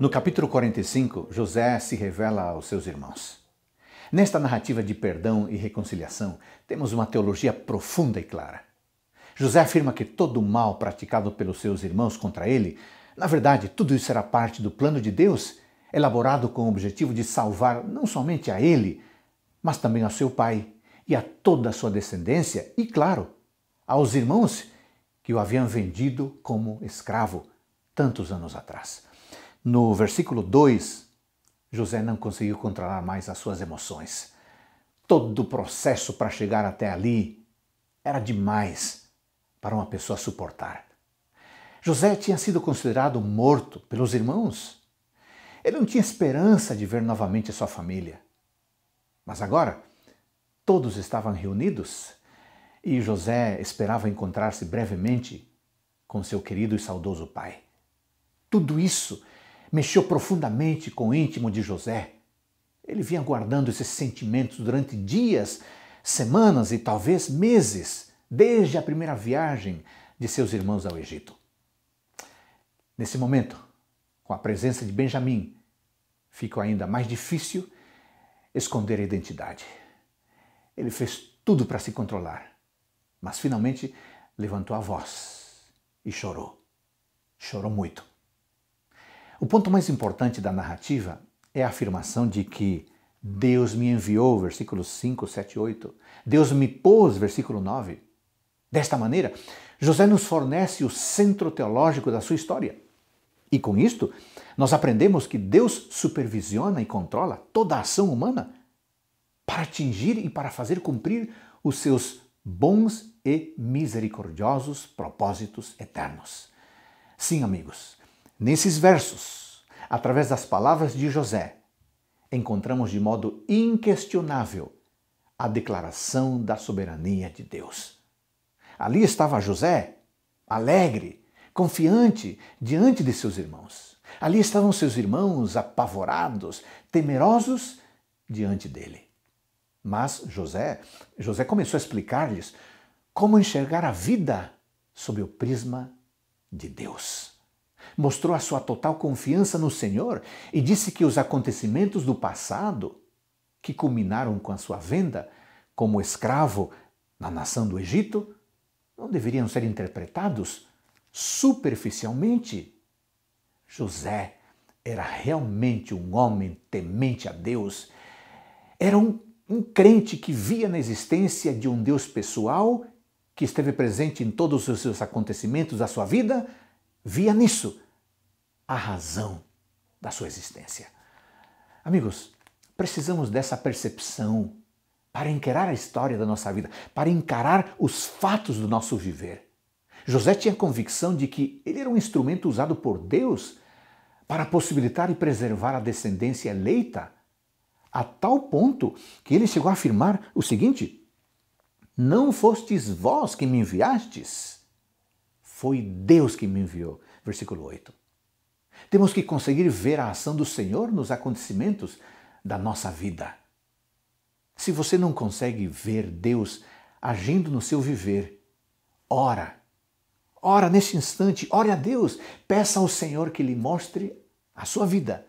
No capítulo 45, José se revela aos seus irmãos. Nesta narrativa de perdão e reconciliação, temos uma teologia profunda e clara. José afirma que todo o mal praticado pelos seus irmãos contra ele, na verdade, tudo isso era parte do plano de Deus, elaborado com o objetivo de salvar não somente a ele, mas também ao seu pai e a toda a sua descendência e, claro, aos irmãos que o haviam vendido como escravo tantos anos atrás. No versículo 2, José não conseguiu controlar mais as suas emoções. Todo o processo para chegar até ali era demais para uma pessoa suportar. José tinha sido considerado morto pelos irmãos. Ele não tinha esperança de ver novamente a sua família. Mas agora, todos estavam reunidos e José esperava encontrar-se brevemente com seu querido e saudoso pai. Tudo isso mexeu profundamente com o íntimo de José. Ele vinha guardando esses sentimentos durante dias, semanas e talvez meses, desde a primeira viagem de seus irmãos ao Egito. Nesse momento, com a presença de Benjamim, ficou ainda mais difícil esconder a identidade. Ele fez tudo para se controlar, mas finalmente levantou a voz e chorou. Chorou muito. O ponto mais importante da narrativa é a afirmação de que Deus me enviou, versículos 5, 7, 8. Deus me pôs, versículo 9. Desta maneira, José nos fornece o centro teológico da sua história. E com isto, nós aprendemos que Deus supervisiona e controla toda a ação humana para atingir e para fazer cumprir os seus bons e misericordiosos propósitos eternos. Sim, amigos, Nesses versos, através das palavras de José, encontramos de modo inquestionável a declaração da soberania de Deus. Ali estava José, alegre, confiante diante de seus irmãos. Ali estavam seus irmãos apavorados, temerosos diante dele. Mas José, José começou a explicar-lhes como enxergar a vida sob o prisma de Deus mostrou a sua total confiança no Senhor e disse que os acontecimentos do passado, que culminaram com a sua venda como escravo na nação do Egito, não deveriam ser interpretados superficialmente. José era realmente um homem temente a Deus. Era um, um crente que via na existência de um Deus pessoal que esteve presente em todos os seus acontecimentos da sua vida, via nisso a razão da sua existência. Amigos, precisamos dessa percepção para encarar a história da nossa vida, para encarar os fatos do nosso viver. José tinha convicção de que ele era um instrumento usado por Deus para possibilitar e preservar a descendência eleita, a tal ponto que ele chegou a afirmar o seguinte: Não fostes vós que me enviastes, foi Deus que me enviou. Versículo 8. Temos que conseguir ver a ação do Senhor nos acontecimentos da nossa vida. Se você não consegue ver Deus agindo no seu viver, ora. Ora neste instante, ore a Deus, peça ao Senhor que lhe mostre a sua vida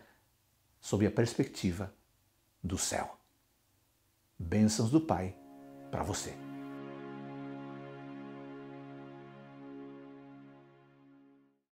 sob a perspectiva do céu. Bênçãos do Pai para você.